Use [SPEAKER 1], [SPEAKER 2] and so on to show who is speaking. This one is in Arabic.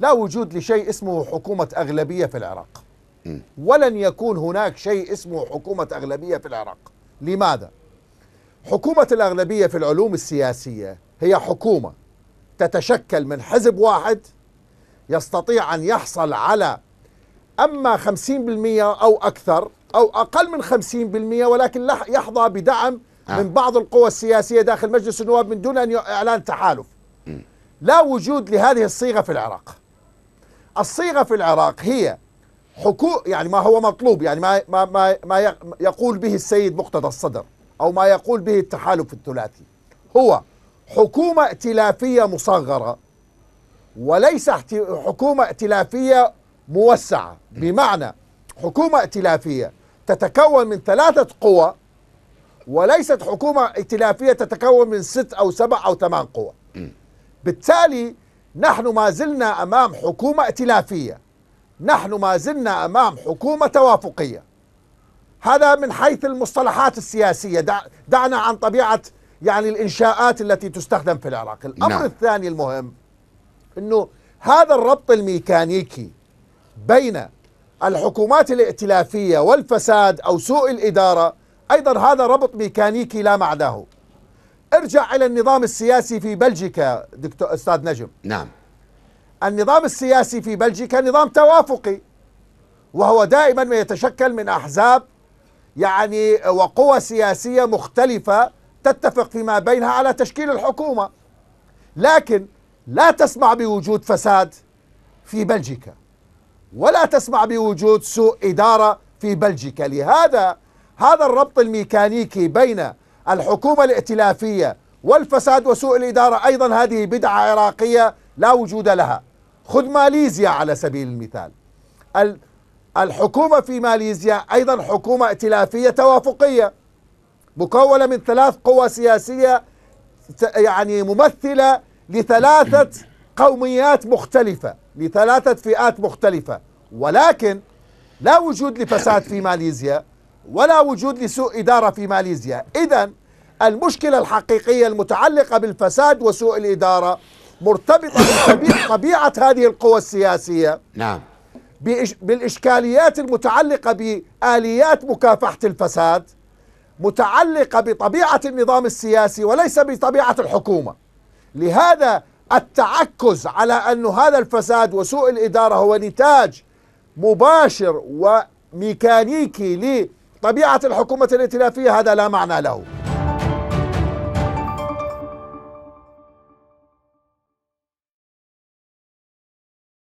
[SPEAKER 1] لا وجود لشيء اسمه حكومة أغلبية في العراق ولن يكون هناك شيء اسمه حكومة أغلبية في العراق لماذا؟ حكومة الأغلبية في العلوم السياسية هي حكومة تتشكل من حزب واحد يستطيع أن يحصل على أما 50% أو أكثر أو أقل من 50% ولكن يحظى بدعم آه. من بعض القوى السياسية داخل مجلس النواب من دون أن إعلان تحالف لا وجود لهذه الصيغة في العراق الصيغه في العراق هي حكو يعني ما هو مطلوب يعني ما ما ما, ما يقول به السيد مقتدى الصدر او ما يقول به التحالف الثلاثي هو حكومه ائتلافيه مصغره وليس حكومه ائتلافيه موسعه بمعنى حكومه ائتلافيه تتكون من ثلاثه قوى وليست حكومه ائتلافيه تتكون من ست او سبع او ثمان قوى بالتالي نحن ما زلنا أمام حكومة ائتلافية نحن ما زلنا أمام حكومة توافقية هذا من حيث المصطلحات السياسية دع دعنا عن طبيعة يعني الإنشاءات التي تستخدم في العراق الأمر نعم. الثاني المهم أنه هذا الربط الميكانيكي بين الحكومات الائتلافية والفساد أو سوء الإدارة أيضا هذا ربط ميكانيكي لا معناه ارجع إلى النظام السياسي في بلجيكا دكتور أستاذ نجم نعم النظام السياسي في بلجيكا نظام توافقي وهو دائما ما يتشكل من أحزاب يعني وقوى سياسية مختلفة تتفق فيما بينها على تشكيل الحكومة لكن لا تسمع بوجود فساد في بلجيكا ولا تسمع بوجود سوء إدارة في بلجيكا لهذا هذا الربط الميكانيكي بين الحكومة الائتلافية والفساد وسوء الإدارة أيضا هذه بدعة عراقية لا وجود لها خذ ماليزيا على سبيل المثال الحكومة في ماليزيا أيضا حكومة ائتلافية توافقية مكونة من ثلاث قوى سياسية يعني ممثلة لثلاثة قوميات مختلفة لثلاثة فئات مختلفة ولكن لا وجود لفساد في ماليزيا ولا وجود لسوء إدارة في ماليزيا إذا المشكلة الحقيقية المتعلقة بالفساد وسوء الإدارة مرتبطة بطبيعة هذه القوى السياسية نعم بالإشكاليات المتعلقة بآليات مكافحة الفساد متعلقة بطبيعة النظام السياسي وليس بطبيعة الحكومة لهذا التعكز على أن هذا الفساد وسوء الإدارة هو نتاج مباشر وميكانيكي طبيعة الحكومة الائتلافية هذا لا معنى له